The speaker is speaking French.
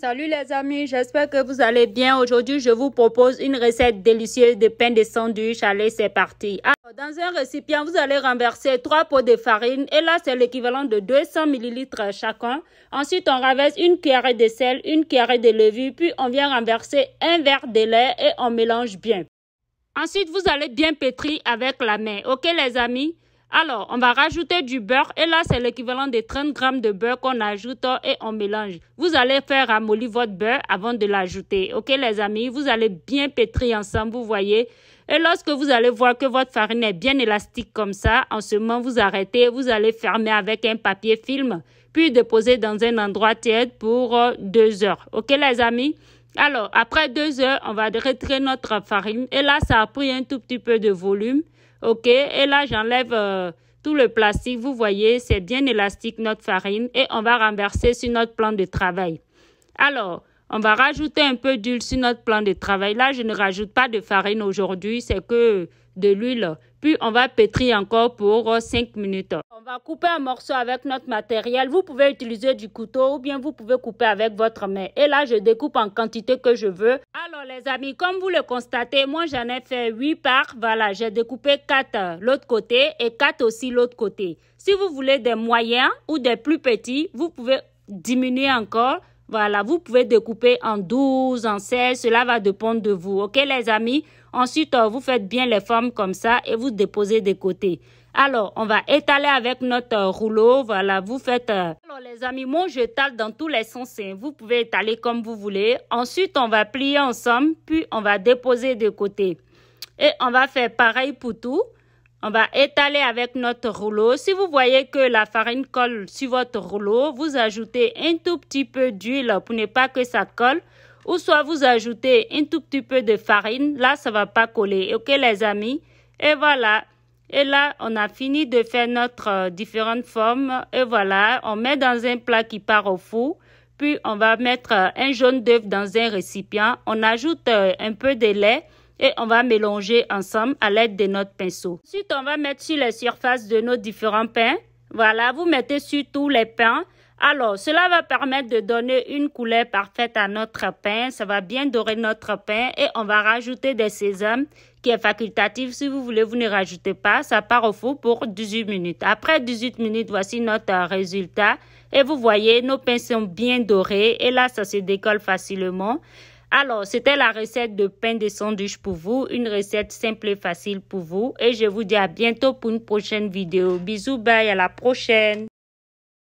Salut les amis, j'espère que vous allez bien. Aujourd'hui, je vous propose une recette délicieuse de pain de sandwich. Allez, c'est parti. dans un récipient, vous allez renverser 3 pots de farine et là, c'est l'équivalent de 200 ml chacun. Ensuite, on renverse une cuillerée de sel, une cuillerée de levure, puis on vient renverser un verre de lait et on mélange bien. Ensuite, vous allez bien pétrir avec la main. OK les amis alors, on va rajouter du beurre et là, c'est l'équivalent de 30 grammes de beurre qu'on ajoute et on mélange. Vous allez faire ramollir votre beurre avant de l'ajouter. OK, les amis, vous allez bien pétrir ensemble, vous voyez. Et lorsque vous allez voir que votre farine est bien élastique comme ça, en ce moment, vous arrêtez, vous allez fermer avec un papier film, puis déposer dans un endroit tiède pour euh, deux heures. OK, les amis? Alors, après deux heures, on va retirer notre farine. Et là, ça a pris un tout petit peu de volume. OK Et là, j'enlève euh, tout le plastique. Vous voyez, c'est bien élastique notre farine. Et on va renverser sur notre plan de travail. Alors, on va rajouter un peu d'huile sur notre plan de travail. Là, je ne rajoute pas de farine aujourd'hui. C'est que de l'huile. Puis on va pétrir encore pour 5 euh, minutes. On va couper un morceau avec notre matériel. Vous pouvez utiliser du couteau ou bien vous pouvez couper avec votre main. Et là, je découpe en quantité que je veux. Alors les amis, comme vous le constatez, moi j'en ai fait 8 parts. Voilà, j'ai découpé 4 euh, l'autre côté et 4 aussi l'autre côté. Si vous voulez des moyens ou des plus petits, vous pouvez diminuer encore. Voilà, vous pouvez découper en 12, en 16, cela va dépendre de vous. OK les amis Ensuite, euh, vous faites bien les formes comme ça et vous déposez des côtés. Alors, on va étaler avec notre euh, rouleau. Voilà, vous faites... Euh, Alors, les amis, moi, je dans tous les sens. Hein. Vous pouvez étaler comme vous voulez. Ensuite, on va plier ensemble, puis on va déposer de côté. Et on va faire pareil pour tout. On va étaler avec notre rouleau. Si vous voyez que la farine colle sur votre rouleau, vous ajoutez un tout petit peu d'huile pour ne pas que ça colle ou soit vous ajoutez un tout petit peu de farine, là ça va pas coller. Ok les amis Et voilà. Et là, on a fini de faire notre euh, différentes formes. Et voilà, on met dans un plat qui part au four. Puis on va mettre euh, un jaune d'œuf dans un récipient. On ajoute euh, un peu de lait et on va mélanger ensemble à l'aide de notre pinceau. Ensuite, on va mettre sur les surfaces de nos différents pains. Voilà, vous mettez sur tous les pains alors, cela va permettre de donner une couleur parfaite à notre pain. Ça va bien dorer notre pain et on va rajouter des sésames qui est facultatif. Si vous voulez, vous ne rajoutez pas. Ça part au four pour 18 minutes. Après 18 minutes, voici notre résultat. Et vous voyez, nos pains sont bien dorés et là, ça se décolle facilement. Alors, c'était la recette de pain de sandwich pour vous, une recette simple et facile pour vous. Et je vous dis à bientôt pour une prochaine vidéo. Bisous, bye, à la prochaine.